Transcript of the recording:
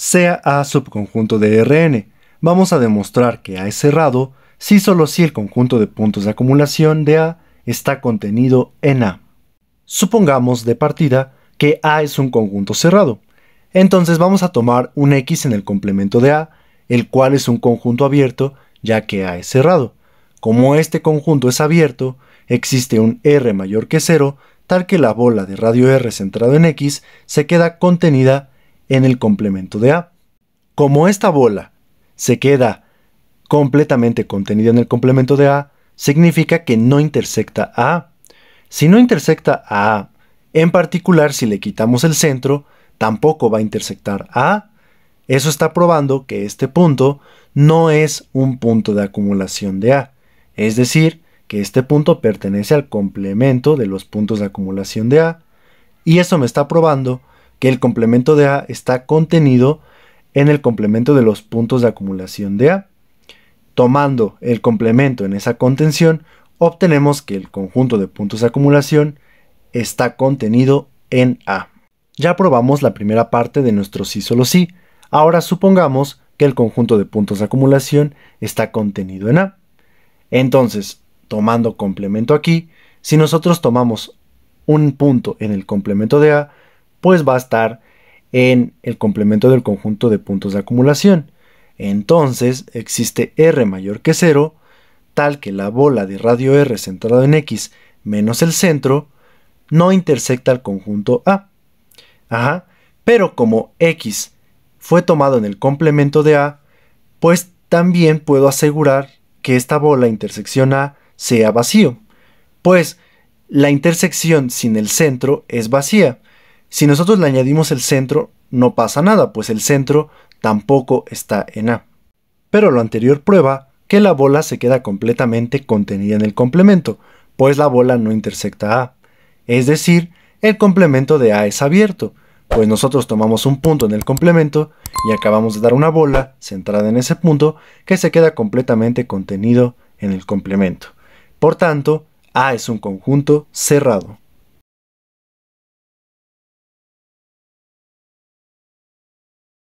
sea A subconjunto de Rn. Vamos a demostrar que A es cerrado si solo si el conjunto de puntos de acumulación de A está contenido en A. Supongamos de partida que A es un conjunto cerrado. Entonces vamos a tomar un X en el complemento de A, el cual es un conjunto abierto ya que A es cerrado. Como este conjunto es abierto, existe un R mayor que 0, tal que la bola de radio R centrado en X se queda contenida en el complemento de A. Como esta bola se queda completamente contenida en el complemento de A, significa que no intersecta a Si no intersecta a en particular si le quitamos el centro, tampoco va a intersectar A. Eso está probando que este punto no es un punto de acumulación de A, es decir, que este punto pertenece al complemento de los puntos de acumulación de A, y eso me está probando que el complemento de A está contenido en el complemento de los puntos de acumulación de A. Tomando el complemento en esa contención, obtenemos que el conjunto de puntos de acumulación está contenido en A. Ya probamos la primera parte de nuestro sí solo sí. Ahora supongamos que el conjunto de puntos de acumulación está contenido en A. Entonces, tomando complemento aquí, si nosotros tomamos un punto en el complemento de A, pues va a estar en el complemento del conjunto de puntos de acumulación. Entonces existe R mayor que 0, tal que la bola de radio R centrada en X menos el centro no intersecta al conjunto A. Ajá, pero como X fue tomado en el complemento de A, pues también puedo asegurar que esta bola intersección A sea vacío, pues la intersección sin el centro es vacía, si nosotros le añadimos el centro, no pasa nada, pues el centro tampoco está en A. Pero lo anterior prueba que la bola se queda completamente contenida en el complemento, pues la bola no intersecta A. Es decir, el complemento de A es abierto, pues nosotros tomamos un punto en el complemento y acabamos de dar una bola centrada en ese punto que se queda completamente contenido en el complemento. Por tanto, A es un conjunto cerrado.